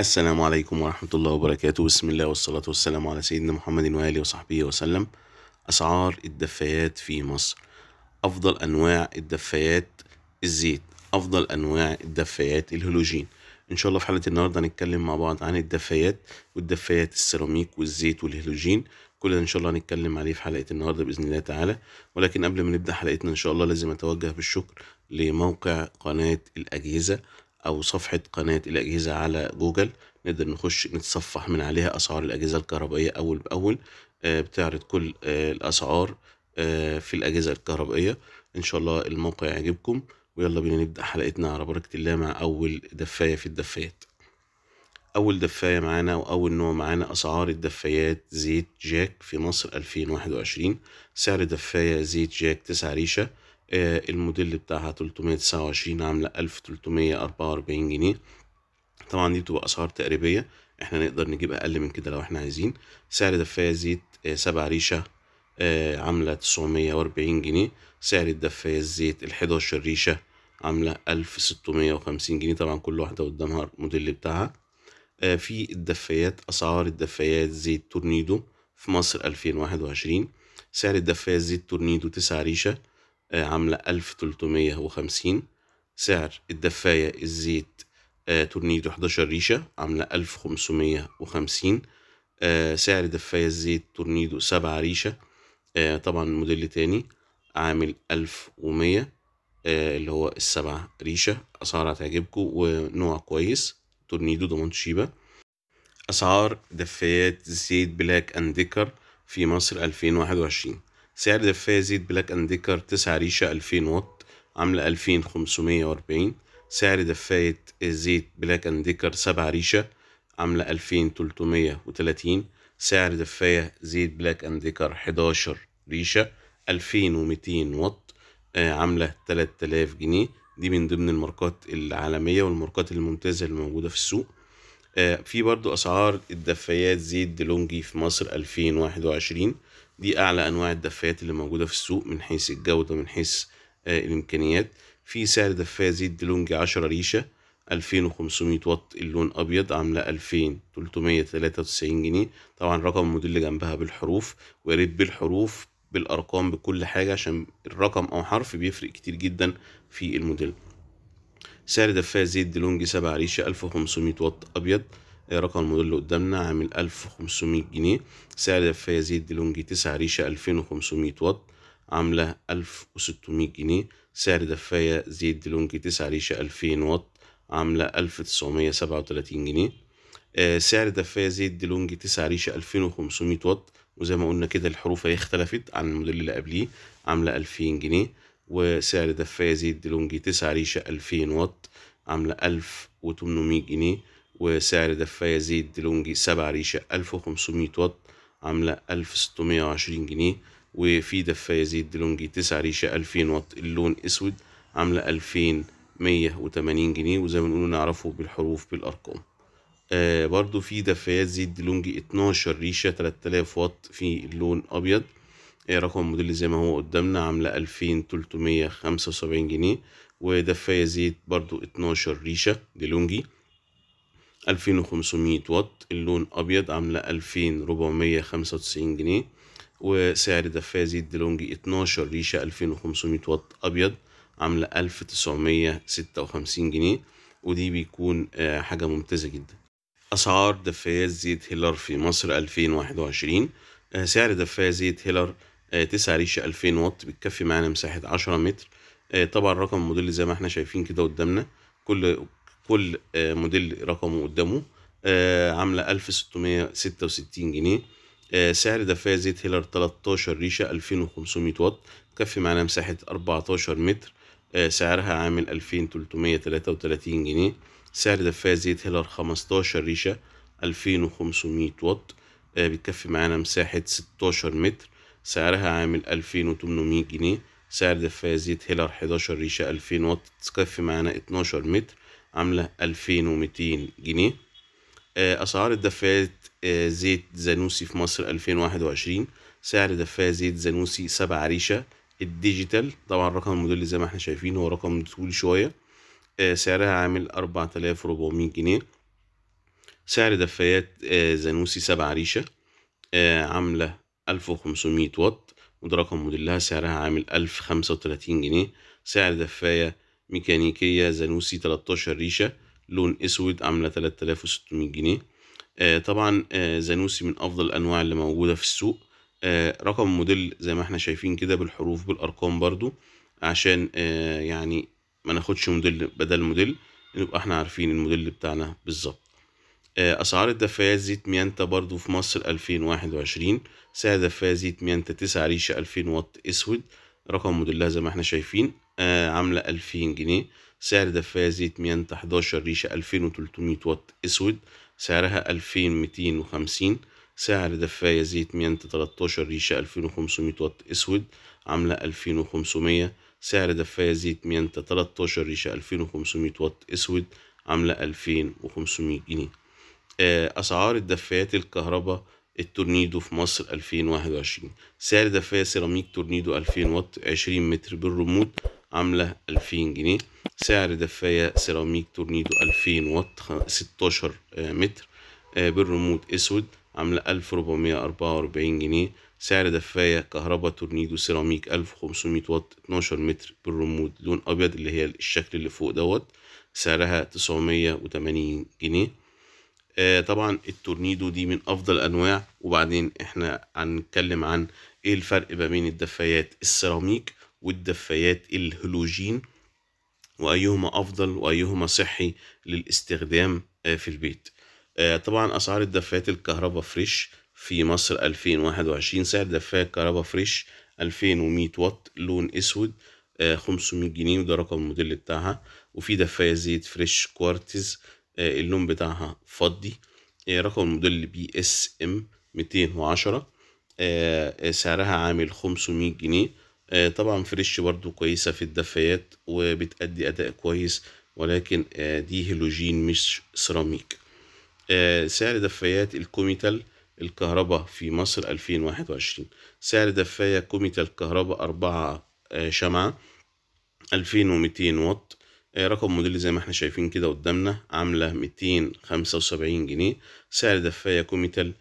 السلام عليكم ورحمة الله وبركاته بسم الله والصلاة والسلام على سيدنا محمد وآله وصحبه وسلم أسعار الدفايات في مصر أفضل أنواع الدفايات الزيت أفضل أنواع الدفايات الهلوجين إن شاء الله في حلقة النهاردة هنتكلم مع بعض عن الدفايات والدفايات السيراميك والزيت والهلوجين كل ده إن شاء الله هنتكلم عليه في حلقة النهاردة بإذن الله تعالى ولكن قبل ما نبدأ حلقتنا إن شاء الله لازم أتوجه بالشكر لموقع قناة الأجهزة أو صفحة قناة الأجهزة على جوجل نقدر نخش نتصفح من عليها أسعار الأجهزة الكهربائية أول بأول آه، بتعرض كل آه، الأسعار آه، في الأجهزة الكهربائية إن شاء الله الموقع يعجبكم ويلا بينا نبدأ حلقتنا على بركة الله مع أول دفاية في الدفايات أول دفاية معانا وأول نوع معانا أسعار الدفايات زيت جاك في مصر 2021 سعر دفاية زيت جاك 9 ريشة آه، الموديل بتاعها 329 عاملة 1344 جنيه طبعا دي بتبقى أسعار تقريبية احنا نقدر نجيب أقل من كده لو احنا عايزين سعر دفاية زيت آه، سبع ريشة آه، عاملة 940 جنيه سعر الدفاية الزيت الحداشر ريشة عاملة 1650 جنيه طبعا كل واحدة قدامها الموديل بتاعها في الدفايات أسعار الدفايات زيت تورنيدو في مصر 2021 سعر الدفاية زيت تورنيدو 9 ريشة آه، عاملة 1350 سعر الدفاية الزيت آه، تورنيدو 11 ريشة عاملة 1550 آه، سعر دفاية الزيت تورنيدو 7 ريشة طبعا موديل تاني عامل 1100 اللي هو السبع ريشة أسعار هتعجبكوا ونوع كويس تورنيدو ضمان شيبة أسعار دفايات زيت بلاك أند ديكر في مصر 2021 سعر دفاية زيت بلاك أند ديكر تسعة ريشة ألفين وات عاملة ألفين خمسمية وأربعين سعر دفاية زيت بلاك أند ديكر سبعة ريشة عاملة ألفين تلتمية وتلاتين سعر دفاية زيت بلاك أند ديكر حداشر ريشة ألفين ومتين وات آه، عاملة تلات آلاف جنيه دي من ضمن الماركات العالمية والماركات الممتازة اللي موجودة في السوق آه، في برضو أسعار الدفايات زيت دلونجي في مصر ألفين واحد وعشرين دي اعلى انواع الدفايات اللي موجوده في السوق من حيث الجوده من حيث آه، الامكانيات في سعر دفايه زيت ديلونجي عشرة ريشه 2500 وخمسمية واط اللون ابيض عامله 2393 تلاتة وتسعين جنيه طبعا رقم الموديل اللي جنبها بالحروف ويا ريت بالحروف بالارقام بكل حاجه عشان الرقم او حرف بيفرق كتير جدا في الموديل سعر دفاية زيت ديلونجي سبعة ريشة ألف وخمسمية واط أبيض ايه رقم الموديل اللي قدامنا عامل 1500 جنيه سعر دفاية زيت ديلونجي 9 ريشة 2500 واط عاملة 1600 جنيه آه، سعر دفاية زيت ديلونجي 9 ريشة 2000 واط عاملة 1937 جنيه سعر دفاية زيت ديلونجي 9 ريشة 2500 واط وزي ما قلنا كده الحروف هي اختلفت عن الموديل اللي قبليه عاملة 2000 جنيه وسعر دفاية زيت ديلونجي 9 ريشة 2000 واط عاملة 1800 جنيه وسعر دفاية زيت ديلونجي سبعة ريشة ألف وخمسمية واط عاملة ألف ستمية وعشرين جنيه وفي دفاية زيت ديلونجي تسعة ريشة ألفين واط اللون أسود عاملة ألفين مية وتمانين جنيه وزي ما بنقول نعرفه بالحروف بالأرقام آه برضو في دفايات زيت ديلونجي اتناشر ريشة تلاتلاف واط في اللون أبيض آه رقم الموديل زي ما هو قدامنا عاملة ألفين تلتمية خمسة وسبعين جنيه ودفاية زيت برضو اتناشر ريشة ديلونجي 2500 واط اللون ابيض عامله 2495 جنيه وسعر دفايه زيت ديلونجي 12 ريشه 2500 واط ابيض عامله 1956 جنيه ودي بيكون آه، حاجه ممتازه جدا اسعار دفايات زيت هيلر في مصر 2021 آه، سعر دفايه زيت هيلر 9 آه، ريشه 2000 واط بتكفي معانا مساحه 10 متر طبعا رقم موديل زي ما احنا شايفين كده قدامنا كل كل آه، موديل رقمه قدامه آه عامله 1666 جنيه آه سعر دفاية زيت هيلر 13 ريشة 2500 واط تكفي معانا مساحة 14 متر آه سعرها عامل 2333 جنيه سعر دفاية زيت هيلر 15 ريشة 2500 واط آه بتكفي معانا مساحة 16 متر سعرها عامل 2800 جنيه سعر دفاية زيت هيلر 11 ريشة 2000 واط تكفي معانا 12 متر عاملة 2200 جنيه آه، أسعار الدفايات آه، زيت زانوسي في مصر 2021 سعر دفاية زيت زانوسي سبع ريشة الديجيتال طبعا رقم الموديل زي ما احنا شايفين هو رقم طويل شوية آه، سعرها عامل 4400 جنيه سعر دفايات زانوسي سبع ريشة عاملة 1500 واط وده رقم موديلها سعرها عامل 1035 جنيه سعر دفاية ميكانيكية زانوسي 13 ريشة لون اسود عاملة 3600 جنيه آه طبعا آه زانوسي من افضل الانواع اللي موجودة في السوق آه رقم موديل زي ما احنا شايفين كده بالحروف بالارقام برضو عشان آه يعني ما ناخدش موديل بدل موديل نبقى احنا عارفين الموديل بتاعنا بالظبط آه، اسعار الدفايات زيت ميانتا برضو في مصر 2021 سعر دفاية زيت ميانتا 9 ريشة 2000 وات اسود رقم موديلها زي ما احنا شايفين آه، عاملة ألفين جنيه سعر دفاية زيت ميانتا حداشر ريشة ألفين وتلتمية واط أسود سعرها ألفين ميتين وخمسين سعر دفاية زيت ميانتا تلتاشر ريشة ألفين وخمسمية واط أسود عاملة ألفين وخمسمية سعر دفاية زيت ميانتا تلتاشر ريشة ألفين وخمسمية واط أسود عاملة ألفين وخمسمية جنيه آه، أسعار الدفايات الكهرباء التورنيدو في مصر 2021 سعر دفاية سيراميك تورنيدو 2000 واط 20 متر بالرمود عاملة ألفين جنيه سعر دفاية سيراميك تورنيدو ألفين وات ستاشر آه، متر آه، بالرمود اسود عاملة ألف أربعة وأربعين جنيه سعر دفاية كهرباء تورنيدو سيراميك ألف وخمسمية واط اتناشر متر بالرمود لون أبيض اللي هي الشكل اللي فوق دوت سعرها تسعمية وتمانين جنيه آه، طبعا التورنيدو دي من افضل أنواع وبعدين احنا هنتكلم عن ايه الفرق ما بين الدفايات السيراميك والدفايات الهلوجين وأيهما أفضل وأيهما صحي للاستخدام آه، في البيت آه، طبعا أسعار الدفايات الكهرباء فريش في مصر 2021 سعر دفاية كهرباء فريش 2100 واط لون اسود 500 آه، جنيه وده رقم الموديل بتاعها وفي دفاية زيت فريش كوارتز اللون بتاعها فضي رقم الموديل بي اس ام 210 سعرها عامل 500 جنيه آه، طبعا فريش برضو كويسة في الدفايات وبتأدي أداء كويس ولكن آه، دي هيلوجين مش سيراميك آه، سعر دفايات الكوميتال الكهرباء في مصر 2021 سعر دفاية كوميتال كهرباء أربعة شمعة 2200 واط رقم موديل زي ما احنا شايفين كده قدامنا عاملة 275 جنيه سعر دفاية كوميتال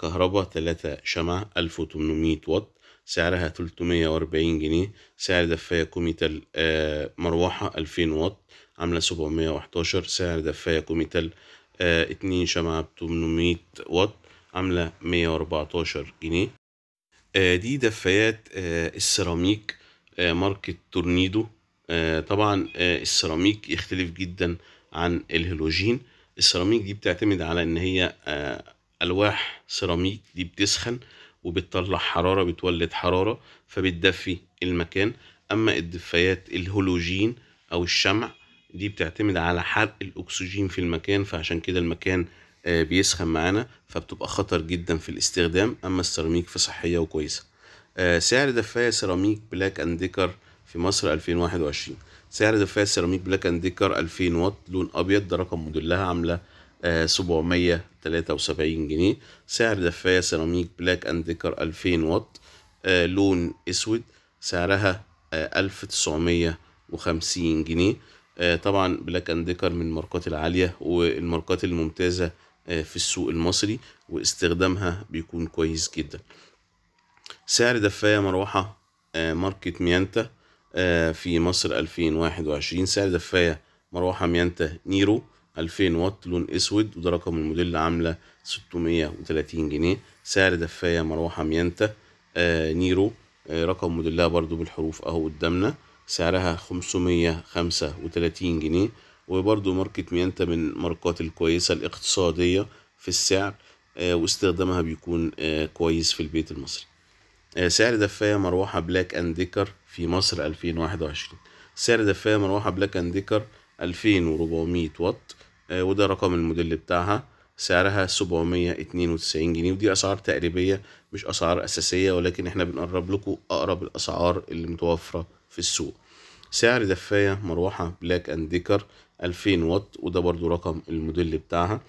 كهرباء 3 شمعة 1800 واط سعرها 340 جنيه سعر دفاية كوميتال آه، مروحة 2000 واط عاملة 711 سعر دفاية كوميتال 2 آه، شمعة ب 800 واط عاملة 114 جنيه آه، دي دفايات السيراميك ماركة تورنيدو طبعا السيراميك يختلف جدا عن الهيلوجين السيراميك دي بتعتمد على ان هي الواح سيراميك دي بتسخن وبتطلع حرارة بتولد حرارة فبتدفي المكان أما الدفايات الهولوجين أو الشمع دي بتعتمد على حرق الأكسجين في المكان فعشان كده المكان آه، بيسخن معانا فبتبقى خطر جدا في الاستخدام أما السيراميك فصحية وكويسة آه، سعر دفاية سيراميك بلاك أند ديكر في مصر 2021 سعر دفاية سيراميك بلاك أند ديكر 2000 واط لون أبيض ده رقم موديلها عاملة 773 جنيه سعر دفاية سيراميك بلاك اند ديكر 2000 واط آه، لون اسود سعرها 1950 آه، جنيه آه، طبعا بلاك اند ديكر من الماركات العالية والماركات الممتازة في السوق المصري واستخدامها بيكون كويس جدا سعر دفاية مروحة ماركة ميانتا في مصر 2021 سعر دفاية مروحة ميانتا نيرو 2000 واط لون اسود وده رقم الموديل عامله 630 جنيه سعر دفايه مروحه ميانتا آه نيرو آه رقم موديلها برضو بالحروف اهو قدامنا سعرها 535 جنيه وبرضو ماركة ميانتا من ماركات الكويسة الاقتصادية في السعر آه واستخدامها بيكون آه كويس في البيت المصري آه سعر دفاية مروحة بلاك اند ديكر في مصر 2021 سعر دفاية مروحة بلاك اند ديكر 2400 واط آه، وده رقم الموديل بتاعها سعرها 792 جنيه ودي اسعار تقريبيه مش اسعار اساسيه ولكن احنا بنقرب لكم اقرب الاسعار اللي متوفره في السوق سعر دفايه مروحه بلاك اند ديكر 2000 واط وده برضو رقم الموديل بتاعها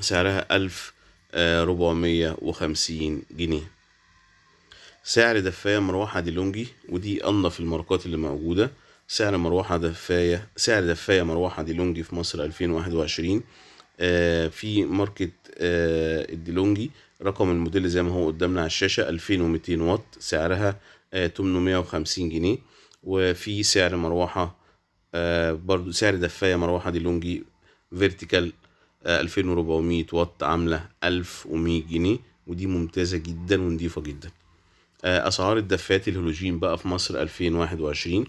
سعرها 1450 آه، جنيه سعر دفايه مروحه دي لونجي ودي انضف الماركات اللي موجوده سعر مروحة دفاية سعر دفاية مروحة ديلونجي في مصر 2021 آه في ماركت آه الديلونجي رقم الموديل زي ما هو قدامنا على الشاشة 2200 واط سعرها آه 850 جنيه وفي سعر مروحة آه، برضو سعر دفاية مروحة ديلونجي فيرتيكال 2400 آه، واط عاملة 1100 جنيه ودي ممتازة جدا ونضيفة جدا آه، أسعار الدفايات الهيلوجين بقى في مصر 2021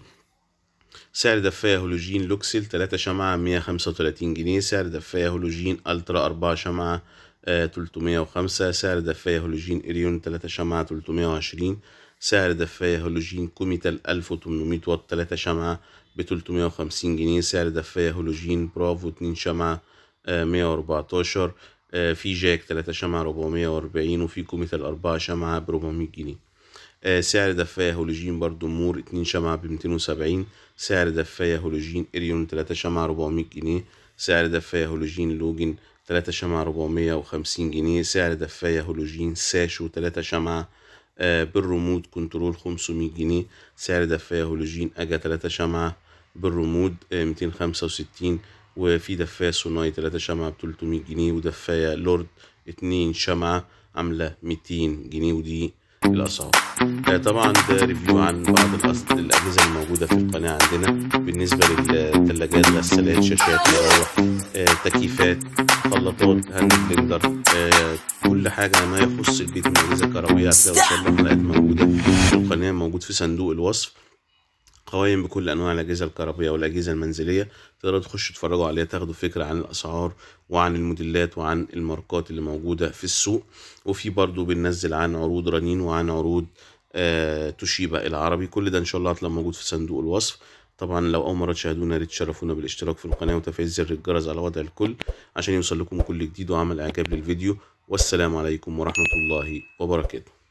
سعر دفاية هولوجين لوكسل 3 شمعة 135 جنيه سعر دفاية هولوجين ألترا 4 شمعة آه، تلتمية 305 سعر دفاية هولوجين إريون 3 شمعة 320 سعر دفاية هولوجين كوميتال 1800 واط 3 شمعة ب 350 جنيه سعر دفاية هولوجين برافو 2 شمعة آه، مية 114 آه، في جاك 3 شمعة 440 وفي كوميتال 4 شمعة ب 400 جنيه آه، سعر دفاية هولوجين برضو مور اتنين شمعة بمتين وسبعين سعر دفاية هولوجين اريون تلاتة شمعة ربعمية جنيه سعر دفاية هولوجين لوجن تلاتة شمعة ربعمية وخمسين جنيه سعر دفاية هولوجين ساشو تلاتة شمعة آه، بالرمود كنترول خمسمية جنيه سعر دفاية هولوجين اجا تلاتة شمعة بالرمود آه، ميتين خمسة وستين وفي دفاية سوناي تلاتة شمعة بتلتمية جنيه ودفاية لورد اتنين شمعة عاملة ميتين جنيه ودي الاسعار آه، طبعا ده ريفيو عن بعض الاجهزه الموجوده في القناه عندنا بالنسبه للثلاجات غسالات شاشات مراوح آه، تكييفات خلاطات هاند آه، بلندر كل حاجه ما يخص البيت من اجهزه الكهربائيه هتلاقوا ان حلقات موجوده في القناه موجود في صندوق الوصف قوائم بكل انواع الاجهزه الكهربائيه والاجهزه المنزليه تقدروا تخشوا تتفرجوا عليها تاخدوا فكره عن الاسعار وعن الموديلات وعن الماركات اللي موجوده في السوق وفي برضو بننزل عن عروض رنين وعن عروض آه توشيبا العربي كل ده ان شاء الله هتلاقيه موجود في صندوق الوصف طبعا لو اول مره تشاهدونا ريت تشرفونا بالاشتراك في القناه وتفعيل زر الجرس على وضع الكل عشان يوصل لكم كل جديد وعمل اعجاب للفيديو والسلام عليكم ورحمه الله وبركاته